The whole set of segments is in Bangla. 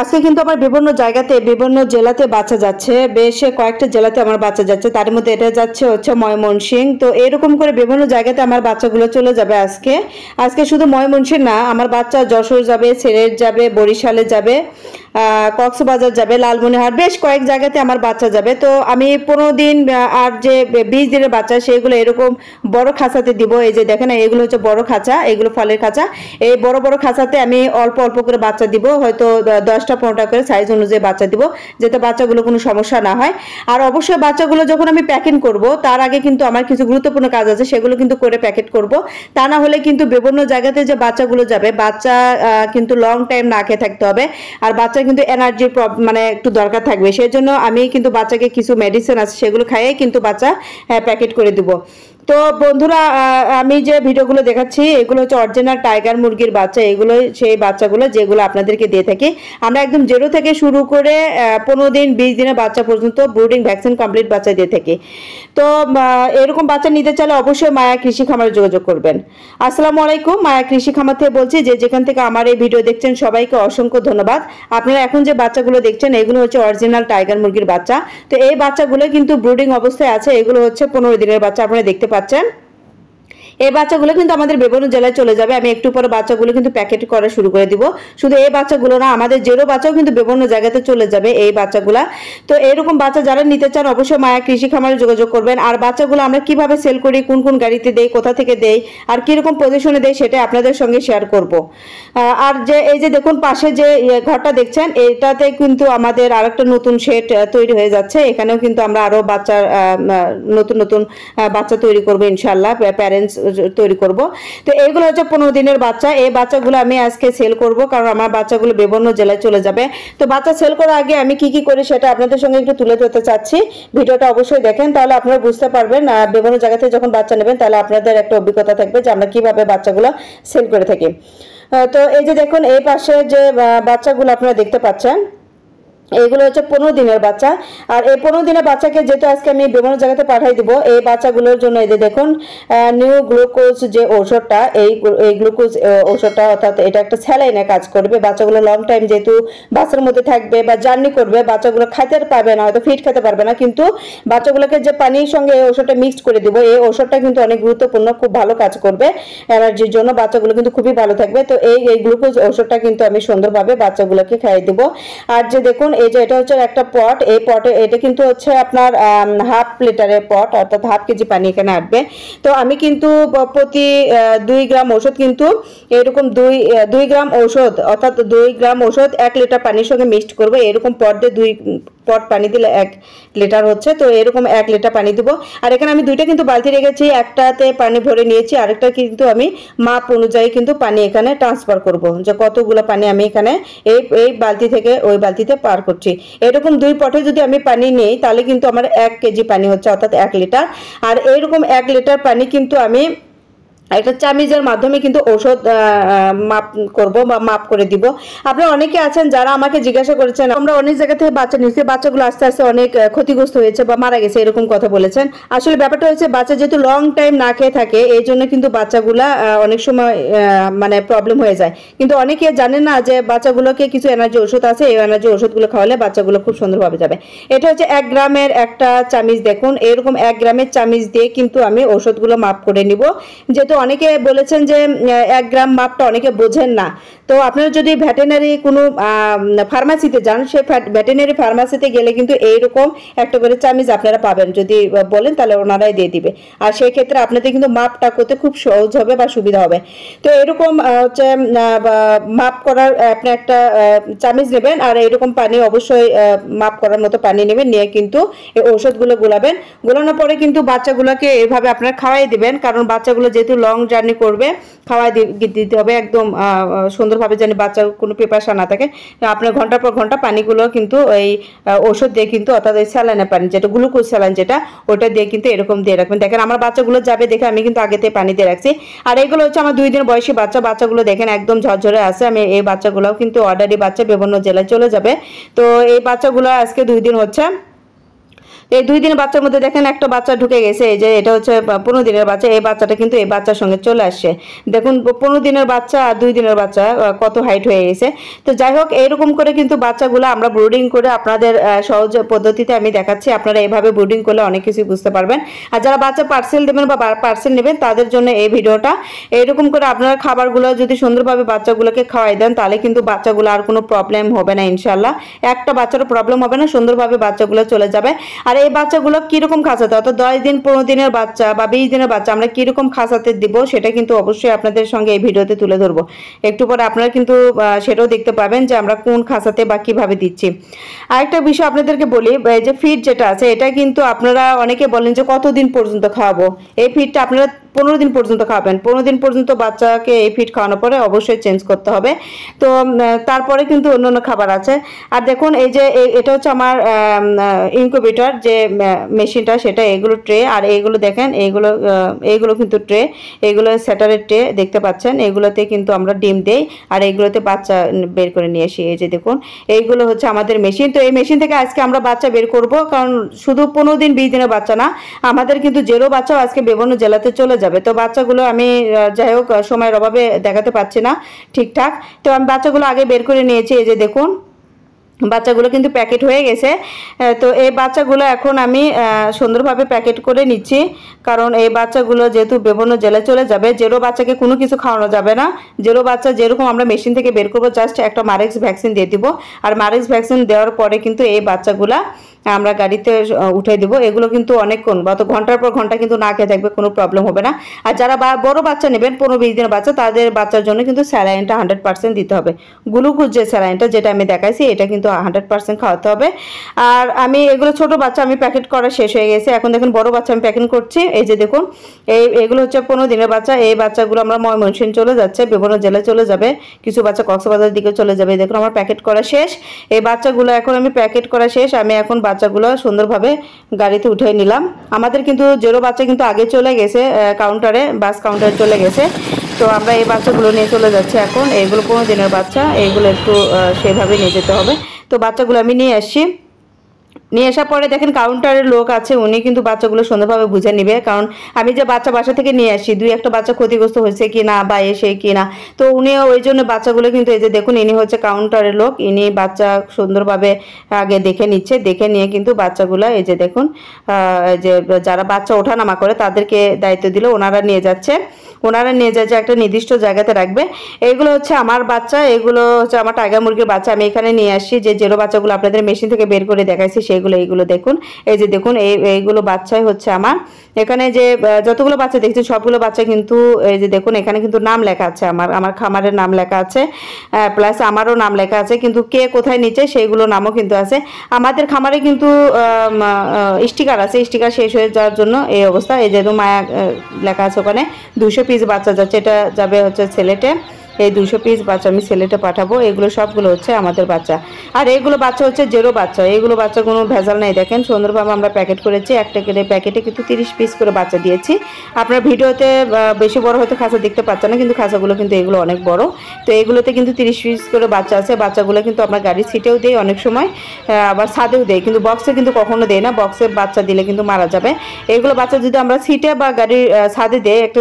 আজকে কিন্তু আমার বিভিন্ন জায়গাতে বিভিন্ন জেলাতে বাচ্চা যাচ্ছে বেশ কয়েকটা জেলাতে আমার বাচ্চা যাচ্ছে তার মধ্যে এটা যাচ্ছে হচ্ছে ময়মনসিং তো এরকম করে বিভিন্ন জায়গাতে আমার বাচ্চাগুলো চলে যাবে আজকে আজকে শুধু ময়মনসিং না আমার বাচ্চা যশোর যাবে সিলেট যাবে বরিশালে যাবে কক্সবাজার যাবে লালমনিহার বেশ কয়েক জায়গাতে আমার বাচ্চা যাবে তো আমি পনেরো দিন আর যে বিশ দিনের বাচ্চা সেইগুলো এরকম বড় খাঁচাতে দিব এই যে দেখেন এগুলো হচ্ছে বড় খাঁচা এগুলো ফলের খাঁচা এই বড় বড় খাঁচাতে আমি অল্প অল্প করে বাচ্চা দিব হয়তো দশ দশটা পনেরোটা করে সাইজ অনুযায়ী বাচ্চা দিব যাতে বাচ্চাগুলো কোনো সমস্যা না হয় আর অবশ্যই বাচ্চাগুলো যখন আমি প্যাকেট করব তার আগে কিন্তু আমার কিছু গুরুত্বপূর্ণ কাজ আছে সেগুলো কিন্তু করে প্যাকেট করব তা না হলে কিন্তু বিভিন্ন জায়গাতে যে বাচ্চাগুলো যাবে বাচ্চা কিন্তু লং টাইম না খেয়ে থাকতে হবে আর বাচ্চা কিন্তু এনার্জির মানে একটু দরকার থাকবে সেই জন্য আমি কিন্তু বাচ্চাকে কিছু মেডিসিন আছে সেগুলো খাইয়ে কিন্তু বাচ্চা প্যাকেট করে দেবো তো বন্ধুরা আমি যে ভিডিওগুলো দেখাচ্ছি এগুলো হচ্ছে অরিজিনাল টাইগার মুরগির বাচ্চা এগুলো সেই বাচ্চাগুলো যেগুলো আপনাদেরকে দিয়ে থাকি আমরা একদম জেরো থেকে শুরু করে পনেরো দিন বিশ দিনের বাচ্চা পর্যন্ত ব্রুডিং ভ্যাকসিন কমপ্লিট বাচ্চা দিয়ে থাকি তো এরকম বাচ্চা নিতে চাইলে অবশ্যই মায়া কৃষি খামারে যোগাযোগ করবেন আসসালামু আলাইকুম মায়া কৃষি খামার থেকে বলছি যে যেখান থেকে আমার এই ভিডিও দেখছেন সবাইকে অসংখ্য ধন্যবাদ আপনারা এখন যে বাচ্চাগুলো দেখছেন এগুলো হচ্ছে অরিজিনাল টাইগার মুরগির বাচ্চা তো এই বাচ্চাগুলো কিন্তু ব্রুডিং অবস্থায় আছে এগুলো হচ্ছে পনেরো দিনের বাচ্চা আপনারা দেখতে পাচ্ছেন এই বাচ্চাগুলো কিন্তু আমাদের বেগুন জেলায় চলে যাবে আমি একটু পরে বাচ্চাগুলো কিন্তু প্যাকেট করা শুরু করে দিব শুধু এই বাচ্চাগুলো না আমাদের জেরো বাচ্চাও কিন্তু বেগুন জায়গাতে চলে যাবে এই বাচ্চাগুলা তো এরকম বাচ্চা যারা নিতে চান অবশ্যই মায়া কৃষি খামারে যোগাযোগ করবেন আর বাচ্চাগুলো আমরা কিভাবে সেল করি কোন কোন গাড়িতে দেই কোথা থেকে দেই আর কীরকম পজিশনে দেয় সেটা আপনাদের সঙ্গে শেয়ার করব আর যে এই যে দেখুন পাশে যে ইয়ে, ঘরটা দেখছেন এটাতে কিন্তু আমাদের আর একটা নতুন শেড তৈরি হয়ে যাচ্ছে এখানেও কিন্তু আমরা আরও বাচ্চার নতুন নতুন বাচ্চা তৈরি করবো ইনশাল্লাহ প্যারেন্টস তৈরি করব তো এইগুলো হচ্ছে পনেরো দিনের বাচ্চা এই বাচ্চাগুলো আমি আজকে সেল করব কারণ আমার বাচ্চাগুলো বিভিন্ন জেলায় চলে যাবে তো বাচ্চা সেল করার আগে আমি কি কি করি সেটা আপনাদের সঙ্গে একটু তুলে ধরতে চাচ্ছি ভিডিওটা অবশ্যই দেখেন তাহলে আপনারা বুঝতে পারবেন বিভিন্ন জায়গা থেকে যখন বাচ্চা নেবেন তাহলে আপনাদের একটা অভিজ্ঞতা থাকবে যে আমরা কিভাবে বাচ্চাগুলো সেল করে থাকি তো এই যে দেখুন এই পাশে যে বাচ্চাগুলো আপনারা দেখতে পাচ্ছেন এগুলো হচ্ছে পনেরো দিনের বাচ্চা আর এই পনেরো দিনের বাচ্চাকে যেহেতু আজকে আমি বিভিন্ন জায়গাতে পাঠাই দিব এই বাচ্চাগুলোর জন্য এদের দেখুন নিউ গ্লুকোজ যে ঔষধটা এই এই গ্লুকোজ ঔষধটা অর্থাৎ এটা একটা স্যালাইনে কাজ করবে বাচ্চাগুলো লং টাইম যেহেতু বাসের মধ্যে থাকবে বা জার্নি করবে বাচ্চাগুলো খাইতে পারবে না হয়তো ফিট খেতে পারবে না কিন্তু বাচ্চাগুলোকে যে পানির সঙ্গে এই ওষুধটা মিক্সড করে দিব এই ঔষধটা কিন্তু অনেক গুরুত্বপূর্ণ খুব ভালো কাজ করবে অ্যালার্জির জন্য বাচ্চাগুলো কিন্তু খুবই ভালো থাকবে তো এই এই গ্লুকোজ ওষুধটা কিন্তু আমি সুন্দরভাবে বাচ্চাগুলোকে খাইয়ে দিব আর যে দেখুন এই যে এটা হচ্ছে একটা পট এই পটে এটা কিন্তু হচ্ছে আপনার হাফ লিটারের পট অর্থাৎ হাফ কেজি পানি এখানে আসবে তো আমি কিন্তু প্রতি দুই গ্রাম ওষুধ কিন্তু এরকম দুই দুই গ্রাম ঔষধ অর্থাৎ দুই গ্রাম ওষুধ এক লিটার পানির সঙ্গে মিক্সড করবো এরকম পট দিয়ে দুই পট পানি দিলে এক লিটার হচ্ছে তো এরকম এক লিটার পানি দিব আর এখানে আমি দুইটা কিন্তু বালতি রেখেছি একটাতে পানি ভরে নিয়েছি আরেকটা কিন্তু আমি মাপ অনুযায়ী কিন্তু পানি এখানে ট্রান্সফার করব যে কতগুলো পানি আমি এখানে এই এই বালতি থেকে ওই বালতিতে পার করছি এরকম দুই পটে যদি আমি পানি নেই তাহলে কিন্তু আমার এক কেজি পানি হচ্ছে অর্থাৎ এক লিটার আর এরকম এক লিটার পানি কিন্তু আমি একটা চামিজের মাধ্যমে কিন্তু ঔষধ মাপ করব বা মাপ করে দিব আপনি অনেকে আছেন যারা আমাকে জিজ্ঞাসা করেছেন আমরা অনেক জায়গা থেকে বাচ্চা নিয়েছি বাচ্চাগুলো আস্তে আস্তে অনেক ক্ষতিগ্রস্ত হয়েছে বা মারা গেছে এরকম কথা বলেছেন আসলে ব্যাপারটা হচ্ছে বাচ্চা যেহেতু লং টাইম না খেয়ে থাকে এই জন্য কিন্তু বাচ্চাগুলা অনেক সময় মানে প্রবলেম হয়ে যায় কিন্তু অনেকে জানেন না যে বাচ্চাগুলোকে কিছু এনার্জি ওষুধ আছে এই এনার্জি ওষুধগুলো খাওয়ালে বাচ্চাগুলো খুব সুন্দরভাবে যাবে এটা হচ্ছে এক গ্রামের একটা চামিজ দেখুন এরকম এক গ্রামের চামিজ দিয়ে কিন্তু আমি ওষুধগুলো মাপ করে নিব যেহেতু অনেকে বলেছেন যে এক গ্রাম মাপটা অনেকে বোঝেন না তো আপনারা যদি ভ্যাটেনারি কোনো ফার্মাসিতে যান সে ভ্যাটেনারি ফার্মাসিতে গেলে কিন্তু এইরকম একটা করে চামিজ আপনারা পাবেন যদি বলেন তাহলে ওনারাই দিয়ে দিবে আর সেই ক্ষেত্রে আপনাদের কিন্তু মাপটা করতে খুব সহজ হবে বা সুবিধা হবে তো এরকম হচ্ছে মাপ করার আপনি একটা চামিজ নেবেন আর এইরকম পানি অবশ্যই মাপ করার মতো পানি নেবেন নিয়ে কিন্তু এই ওষুধগুলো গোলাবেন গোলানোর পরে কিন্তু বাচ্চাগুলোকে এভাবে আপনারা খাওয়াই দেবেন কারণ বাচ্চাগুলো যেহেতু লং জার্নি করবে খাওয়াই দিতে হবে একদম সুন্দর সুন্দরভাবে যেন বাচ্চার কোনো পেপাসা না থাকে আপনার ঘন্টার পর ঘন্টা পানিগুলো কিন্তু এই ওষুধ দিয়ে কিন্তু অর্থাৎ ওই স্যালাইনের পানি যেটা গ্লুকোজ স্যালাইন যেটা ওটা দিয়ে কিন্তু এরকম দিয়ে রাখবেন দেখেন আমার বাচ্চাগুলো যাবে দেখে আমি কিন্তু আগেতে পানি দিয়ে রাখছি আর এগুলো হচ্ছে আমার দুই দিন বয়সী বাচ্চা বাচ্চাগুলো দেখেন একদম ঝরঝরে আছে আমি এই বাচ্চাগুলোও কিন্তু অর্ডারি বাচ্চা বিভিন্ন জেলায় চলে যাবে তো এই বাচ্চাগুলো আজকে দুই দিন হচ্ছে এই দুই দিনের বাচ্চার মধ্যে দেখেন একটা বাচ্চা ঢুকে গেছে এই যে এটা হচ্ছে পনেরো দিনের বাচ্চা এই বাচ্চাটা কিন্তু এই বাচ্চার সঙ্গে চলে আসছে দেখুন পনেরো দিনের বাচ্চা আর দুই দিনের বাচ্চা কত হাইট হয়ে গেছে তো যাই হোক এইরকম করে কিন্তু বাচ্চাগুলো আমরা ব্রুডিং করে আপনাদের সহজ পদ্ধতিতে আমি দেখাচ্ছি আপনারা এভাবে ব্রুডিং করলে অনেক কিছুই বুঝতে পারবেন আর যারা বাচ্চা পার্সেল দেবেন বা পার্সেল নেবেন তাদের জন্য এই ভিডিওটা এইরকম করে আপনারা খাবারগুলো যদি সুন্দরভাবে বাচ্চাগুলোকে খাওয়াই দেন তাহলে কিন্তু বাচ্চাগুলো আর কোনো প্রবলেম হবে না ইনশাল্লাহ একটা বাচ্চারও প্রবলেম হবে না সুন্দরভাবে বাচ্চাগুলো চলে যাবে আর এই বাচ্চাগুলো কিরকম খাসাতে অর্থাৎ দশ দিন পনেরো দিনের বাচ্চা বা বিশ দিনের বাচ্চা আমরা কিরকম খাসাতে দিব সেটা কিন্তু অবশ্যই আপনাদের সঙ্গে এই ভিডিওতে তুলে ধরবো একটু পরে আপনারা কিন্তু সেটাও দেখতে পাবেন যে আমরা কোন খাসাতে বা কীভাবে দিচ্ছি আরেকটা বিষয় আপনাদেরকে বলি যে ফিড যেটা আছে এটা কিন্তু আপনারা অনেকে বলেন যে কতদিন পর্যন্ত খাওয়াবো এই ফিডটা আপনারা পনেরো দিন পর্যন্ত খাবেন পনেরো দিন পর্যন্ত বাচ্চাকে এই ফিড খাওয়ানোর পরে অবশ্যই চেঞ্জ করতে হবে তো তারপরে কিন্তু অন্য অন্য খাবার আছে আর দেখুন এই যে এটা হচ্ছে আমার ইনকুবেটার যে মেশিনটা সেটা এগুলো ট্রে আর এইগুলো দেখেন এইগুলো এইগুলো কিন্তু ট্রে এগুলো স্যাটারের ট্রে দেখতে পাচ্ছেন এগুলোতে কিন্তু আমরা ডিম দেই আর এইগুলোতে বাচ্চা বের করে নিয়ে আসি এই যে দেখুন এইগুলো হচ্ছে আমাদের মেশিন তো এই মেশিন থেকে আজকে আমরা বাচ্চা বের করব কারণ শুধু পনেরো দিন বিশ দিনের বাচ্চা না আমাদের কিন্তু জেরো বাচ্চাও আজকে বিভিন্ন জেলাতে চলে যায় যাবে তো বাচ্চাগুলো আমি যাই হোক সময়ের অভাবে দেখাতে পারছি না ঠিকঠাক তো আমি বাচ্চাগুলো আগে বের করে নিয়েছি এই যে দেখুন বাচ্চাগুলো কিন্তু প্যাকেট হয়ে গেছে তো এই বাচ্চাগুলো এখন আমি সুন্দরভাবে প্যাকেট করে নিচ্ছি কারণ এই বাচ্চাগুলো যেহেতু বিভিন্ন জেলায় চলে যাবে জেরো বাচ্চাকে কোনো কিছু খাওয়ানো যাবে না জেরো বাচ্চা যেরকম আমরা মেশিন থেকে বের করবো জাস্ট একটা মারেক্স ভ্যাকসিন দিয়ে দিব আর মারেক্স ভ্যাকসিন দেওয়ার পরে কিন্তু এই বাচ্চাগুলা হ্যাঁ, আমরা গাড়িতে উঠে দেবো এগুলো কিন্তু অনেকক্ষণ তো ঘন্টার পর ঘন্টা কিন্তু না খেয়ে থাকবে কোনো প্রবলেম হবে না আর যারা বড় বাচ্চা নেবেন পনেরো বিশ দিনের বাচ্চা তাদের বাচ্চার জন্য কিন্তু স্যালাইনটা হান্ড্রেড পার্সেন্ট দিতে হবে গ্লুকোজ যে স্যালাইনটা যেটা আমি দেখাইছি এটা কিন্তু হান্ড্রেড পার্সেন্ট খাওয়াতে হবে আর আমি এগুলো ছোট বাচ্চা আমি প্যাকেট করা শেষ হয়ে গেছে এখন দেখুন বড় বাচ্চা আমি প্যাকেট করছি এই যে দেখুন এই এগুলো হচ্ছে পনেরো দিনের বাচ্চা এই বাচ্চাগুলো আমরা ময়মনসিং চলে যাচ্ছে বিভিন্ন জেলায় চলে যাবে কিছু বাচ্চা কক্সবাজার দিকে চলে যাবে দেখুন আমার প্যাকেট করা শেষ এই বাচ্চাগুলো এখন আমি প্যাকেট করা শেষ আমি এখন বাচ্চাগুলো সুন্দরভাবে গাড়িতে উঠে নিলাম আমাদের কিন্তু জেরো বাচ্চা কিন্তু আগে চলে গেছে কাউন্টারে বাস কাউন্টারে চলে গেছে তো আমরা এই বাচ্চাগুলো নিয়ে চলে যাচ্ছি এখন এইগুলো কোনো দিনের বাচ্চা এইগুলো একটু সেভাবে নিয়ে যেতে হবে তো বাচ্চাগুলো আমি নিয়ে আসছি নিয়ে আসার পরে দেখেন কাউন্টারের লোক আছে উনি কিন্তু বাচ্চাগুলো সুন্দরভাবে বুঝে নিবে কারণ আমি যে বাচ্চা বাসা থেকে নিয়ে আসি দুই একটা বাচ্চা ক্ষতিগ্রস্ত হয়েছে কি না বা এসে কি না তো উনি ওই জন্য বাচ্চাগুলো কিন্তু এই যে দেখুন ইনি হচ্ছে কাউন্টারের লোক ইনি বাচ্চা সুন্দরভাবে আগে দেখে নিচ্ছে দেখে নিয়ে কিন্তু বাচ্চাগুলো এই যে দেখুন যে যারা বাচ্চা ওঠানামা করে তাদেরকে দায়িত্ব দিল ওনারা নিয়ে যাচ্ছে ওনারা নিয়ে যায় যে একটা নির্দিষ্ট জায়গাতে রাখবে এগুলো হচ্ছে আমার বাচ্চা এগুলো হচ্ছে আমার টাইগার মুরগির বাচ্চা আমি এখানে নিয়ে আসি যে জেরো বাচ্চাগুলো আপনাদের মেশিন থেকে বের করে দেখাইছি সেগুলো এইগুলো দেখুন এই যে দেখুন এই এইগুলো বাচ্চাই হচ্ছে আমার এখানে যে যতগুলো বাচ্চা দেখছি সবগুলো বাচ্চা কিন্তু এই যে দেখুন এখানে কিন্তু নাম লেখা আছে আমার আমার খামারের নাম লেখা আছে প্লাস আমারও নাম লেখা আছে কিন্তু কে কোথায় নিচে সেইগুলো নামও কিন্তু আছে আমাদের খামারে কিন্তু স্টিকার আছে স্টিকার শেষ হয়ে যাওয়ার জন্য এই অবস্থা এই যেহেতু মায়া লেখা আছে ওখানে দুশো পিস বাচ্চা যাচ্ছে এটা যাবে হচ্ছে ছেলেটে এই দুশো পিস বাচ্চা আমি সেলেটে পাঠাবো এগুলো সবগুলো হচ্ছে আমাদের বাচ্চা আর এগুলো বাচ্চা হচ্ছে জেরো বাচ্চা এগুলো বাচ্চা কোনো ভেজাল নেই দেখেন সুন্দরভাবে আমরা প্যাকেট করেছি একটা করে প্যাকেটে কিন্তু তিরিশ পিস করে বাচ্চা দিয়েছি আপনার ভিডিওতে বেশি বড় হয়তো খাঁচা দেখতে পাচ্ছেন না কিন্তু খাসাগুলো কিন্তু এগুলো অনেক বড় তো এগুলোতে কিন্তু তিরিশ পিস করে বাচ্চা আছে বাচ্চাগুলো কিন্তু আমরা গাড়ির সিটেও দেই অনেক সময় আবার ছাদেও দেয় কিন্তু বক্সে কিন্তু কখনো দেয় না বক্সে বাচ্চা দিলে কিন্তু মারা যাবে এগুলো বাচ্চা যদি আমরা সিটে বা গাড়ির ছাদে দেয় একটা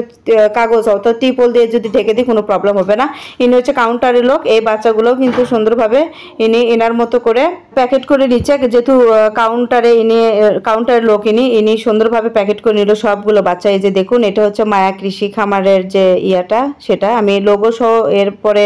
কাগজ অর্থাৎ টিপল দিয়ে যদি ঢেকে দিই কোনো প্রবলেম হবে না না ইনি হচ্ছে কাউন্টারের লোক এই বাচ্চাগুলো কিন্তু সুন্দরভাবে ইনি এনার মতো করে প্যাকেট করে নিচ্ছে যেহেতু কাউন্টারে ইনি কাউন্টারের লোক ইনি ইনি সুন্দরভাবে প্যাকেট করে নিল সবগুলো বাচ্চা এই যে দেখুন এটা হচ্ছে মায়া কৃষি খামারের যে ইয়াটা সেটা আমি লোগো সহ এরপরে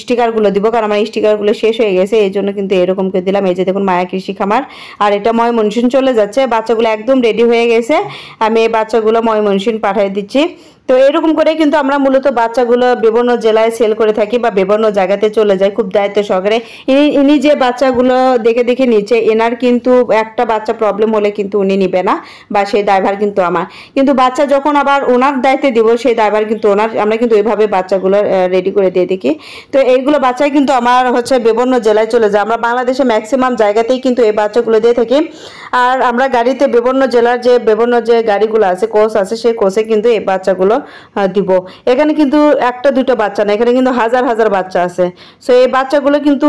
স্টিকারগুলো দিব কারণ আমার স্টিকারগুলো শেষ হয়ে গেছে এই জন্য কিন্তু এরকম করে দিলাম এই যে দেখুন মায়া কৃষি খামার আর এটা ময় মনসুন চলে যাচ্ছে বাচ্চাগুলো একদম রেডি হয়ে গেছে আমি এই বাচ্চাগুলো ময় মনসুন পাঠিয়ে দিচ্ছি তো এরকম করে কিন্তু আমরা মূলত বাচ্চাগুলো বিভিন্ন জেলায় সেল করে থাকি বা বিভিন্ন জায়গাতে চলে যাই খুব দায়িত্ব সহকারে ইনি যে বাচ্চাগুলো দেখে দেখে নিচ্ছে এনার কিন্তু একটা বাচ্চা প্রবলেম হলে কিন্তু উনি নিবে না বা সেই ড্রাইভার কিন্তু আমার কিন্তু বাচ্চা যখন আবার ওনার দায়িত্বে দিব সেই ড্রাইভার কিন্তু ওনার আমরা কিন্তু এইভাবে বাচ্চাগুলো রেডি করে দিয়ে দেখি তো এইগুলো বাচ্চাই কিন্তু আমার হচ্ছে বিভিন্ন জেলায় চলে যায় আমরা বাংলাদেশে ম্যাক্সিমাম জায়গাতেই কিন্তু এই বাচ্চাগুলো দিয়ে থাকি আর আমরা গাড়িতে বিভিন্ন জেলার যে বিভিন্ন যে গাড়িগুলো আছে কোচ আছে সেই কোচে কিন্তু এই বাচ্চাগুলো দিব এখানে কিন্তু একটা দুইটা বাচ্চা না এখানে কিন্তু হাজার হাজার বাচ্চা আছে সো এই বাচ্চাগুলো কিন্তু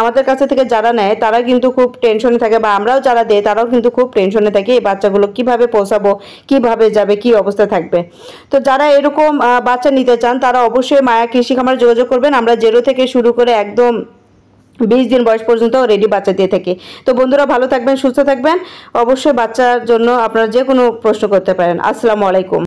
আমাদের কাছে থেকে যারা নেয় তারা কিন্তু খুব টেনশনে থাকে বা আমরাও যারা দেয় তারাও কিন্তু খুব টেনশনে থাকে এই বাচ্চাগুলো কিভাবে পৌঁছাবো কিভাবে যাবে কি অবস্থা থাকবে তো যারা এরকম বাচ্চা নিতে চান তারা অবশ্যই মায়া কৃষি খামার যোগাযোগ করবেন আমরা জেরো থেকে শুরু করে একদম বিশ দিন বয়স পর্যন্ত রেডি বাচ্চা দিয়ে থাকি তো বন্ধুরা ভালো থাকবেন সুস্থ থাকবেন অবশ্যই বাচ্চার জন্য আপনারা যে কোনো প্রশ্ন করতে পারেন আসসালামু আলাইকুম